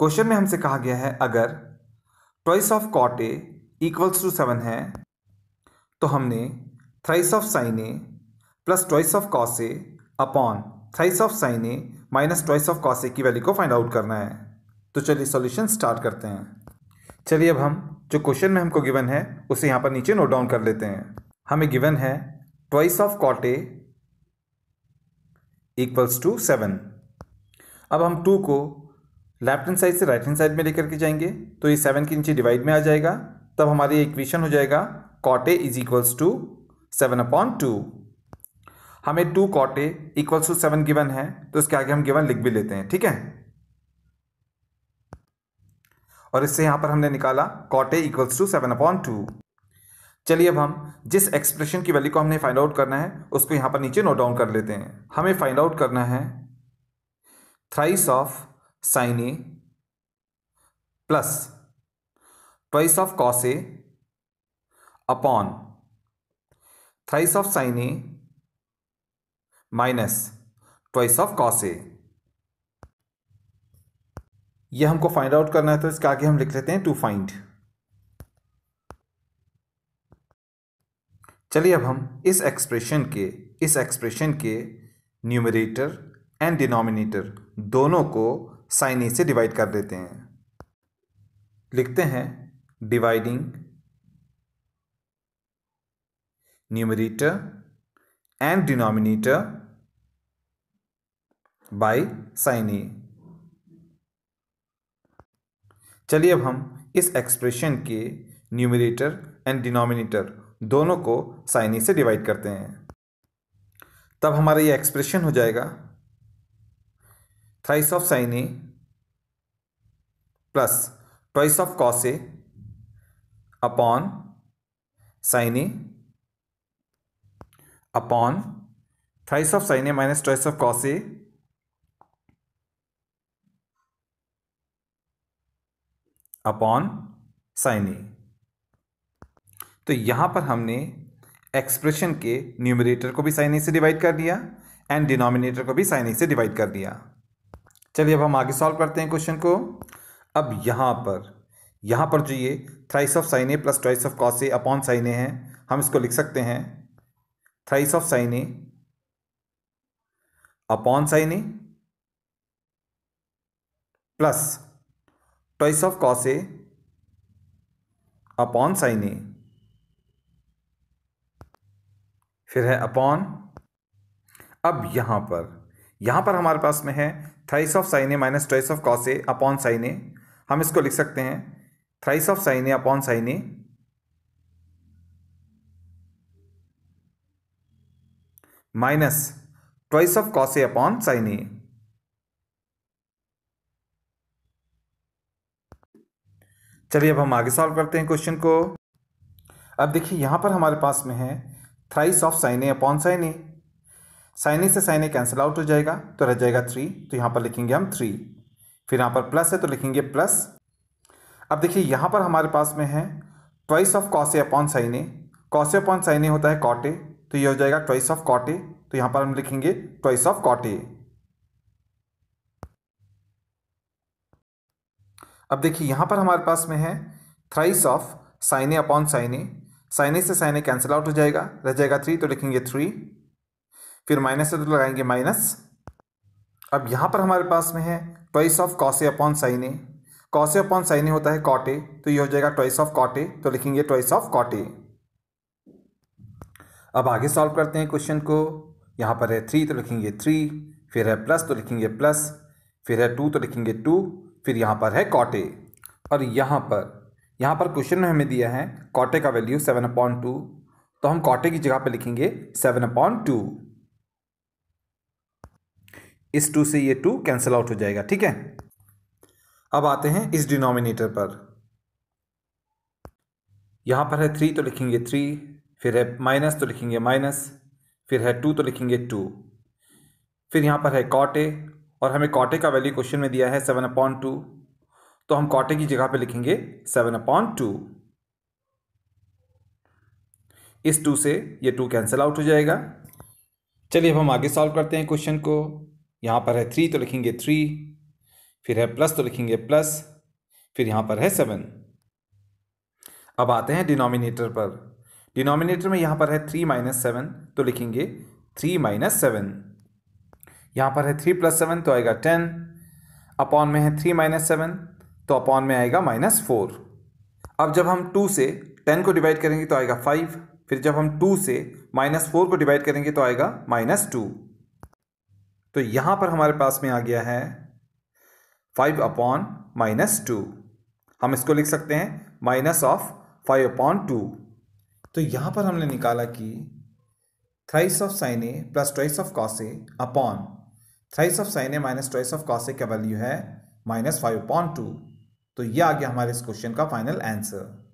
question में हमसे कहा गया है अगर twice of cot A equals to seven है तो हमने thrice of sine A plus twice of cos A upon thrice of sine A minus twice of cos A की वैल्यू को फाइंड आउट करना है तो चलिए सॉल्यूशन स्टार्ट करते हैं चलिए अब हम जो क्वेश्चन में हमको गिवन है उसे यहाँ पर नीचे नोट डाउन कर लेते हैं हमें गिवन है twice of cot A equals to seven अब हम टू को लेफ्ट हैंड साइड से राइट हैंड साइड में लेकर के जाएंगे तो ये सेवन के नीचे डिवाइड में आ जाएगा तब हमारी इक्वेशन हो जाएगा cot A is equals to seven upon two हमें two cot A equals to seven given है तो इसके आगे हम गिवन लिख भी लेते हैं ठीक है और इससे यहां पर हमने निकाला cot A equals to seven upon two चलिए अब हम जिस एक्सप्रेशन की वैल्यू को हमने फाइंड आउट करना है उसको यहां पर नीचे नोट डाउन कर लेते हैं हमें फाइंड आउट करना है thrice of sine A plus twice of cos A upon thrice of sine A minus twice of cos A ये हमको फाइंड आउट करना है तो इसके आगे हम लिख लेते हैं टू फाइंड चलिए अब हम इस एक्सप्रेशन के इस एक्सप्रेशन के न्यूमरेटर एंड डिनोमिनेटर दोनों को साइन ए से डिवाइड कर देते हैं लिखते हैं dividing numerator and denominator by sine A चलिए अब हम इस एक्सप्रेशन के न्यूमरेटर एंड डिनोमिनेटर दोनों को साइन ए से डिवाइड करते हैं तब हमारा ये एक्सप्रेशन हो जाएगा thrice of sine A plus twice of cos A upon sine A upon thrice of sine A minus twice of cos A upon sine A तो यहां पर हमने एक्सप्रेशन के न्यूमिनेटर को भी साइन ए से डिवाइड कर दिया एंड डिनोमिनेटर को भी साइन ए से डिवाइड कर दिया चलिए अब हम आगे सॉल्व करते हैं क्वेश्चन को अब यहाँ पर यहाँ पर जो ये thrice of sine A plus twice of cos A upon sine A है हम इसको लिख सकते हैं thrice of sine A upon sine A plus twice of cos A upon sine A फिर है अपॉन अब यहां पर यहाँ पर हमारे पास में है thrice of sine A minus twice of cos A upon sine A हम इसको लिख सकते हैं thrice of sine A upon sine A minus twice of cos A upon sine A चलिए अब हम आगे सॉल्व करते हैं क्वेश्चन को अब देखिए यहां पर हमारे पास में है thrice of sine A upon sine A sine A से साइन ए कैंसिल आउट हो जाएगा तो रह जाएगा थ्री तो यहाँ पर लिखेंगे हम थ्री फिर यहाँ पर प्लस है तो लिखेंगे प्लस अब देखिए यहाँ पर हमारे पास में है twice of cos A upon sine A upon sine A होता है कॉटे तो ये हो जाएगा ट्वाइस ऑफ कॉटे तो यहाँ पर हम लिखेंगे ट्वाइस ऑफ कॉटे अब देखिए यहाँ पर हमारे पास में है thrice of sine A upon sine A sine A से साइन ए कैंसिल आउट हो जाएगा रह जाएगा थ्री तो लिखेंगे थ्री फिर माइनस है तो लगाएंगे माइनस अब यहाँ पर हमारे पास में है twice of cos A upon sine A cos A upon sine A होता है कॉटे तो ये हो जाएगा ट्वाइस ऑफ कॉटे तो लिखेंगे ट्वाइस ऑफ कॉटे अब आगे सॉल्व करते हैं क्वेश्चन को यहाँ पर है थ्री तो लिखेंगे थ्री फिर है प्लस तो लिखेंगे प्लस फिर है टू तो लिखेंगे टू फिर यहाँ पर है कॉटे और यहाँ पर यहाँ पर क्वेश्चन में हमें दिया है कॉटे का वैल्यू सेवन अपॉइंट टू तो हम कॉटे की जगह पर लिखेंगे सेवन अपॉइंट टू इस टू से ये टू कैंसिल आउट हो जाएगा ठीक है अब आते हैं इस डिनोमिनेटर पर यहां पर है थ्री तो लिखेंगे थ्री फिर है माइनस तो लिखेंगे माइनस फिर है टू तो लिखेंगे टू फिर यहां पर है कॉटे और हमें कॉटे का वैल्यू क्वेश्चन में दिया है सेवन अपॉन टू तो हम कॉटे की जगह पे लिखेंगे सेवन अपॉन टू इस टू से ये टू कैंसिल आउट हो जाएगा चलिए अब हम आगे सॉल्व करते हैं क्वेश्चन को यहाँ पर है थ्री तो लिखेंगे थ्री फिर है प्लस तो लिखेंगे प्लस फिर यहाँ पर है सेवन अब आते हैं डिनोमिनेटर पर डिनोमिनेटर में यहाँ पर है थ्री माइनस सेवन तो लिखेंगे थ्री माइनस सेवन यहाँ पर है थ्री प्लस सेवन तो आएगा टेन अपॉन में है थ्री माइनस सेवन तो अपॉन में आएगा माइनस फोर अब जब हम टू से टेन को डिवाइड करेंगे तो आएगा फाइव फिर जब हम टू से माइनस फोर को डिवाइड करेंगे तो आएगा माइनस टू तो यहां पर हमारे पास में आ गया है फाइव अपॉन माइनस टू हम इसको लिख सकते हैं minus of five upon two तो यहां पर हमने निकाला कि thrice of sine A plus twice of cos upon thrice of sine A minus twice of cos A का वैल्यू है माइनस फाइव अपॉन टू तो ये आ गया हमारे इस क्वेश्चन का फाइनल आंसर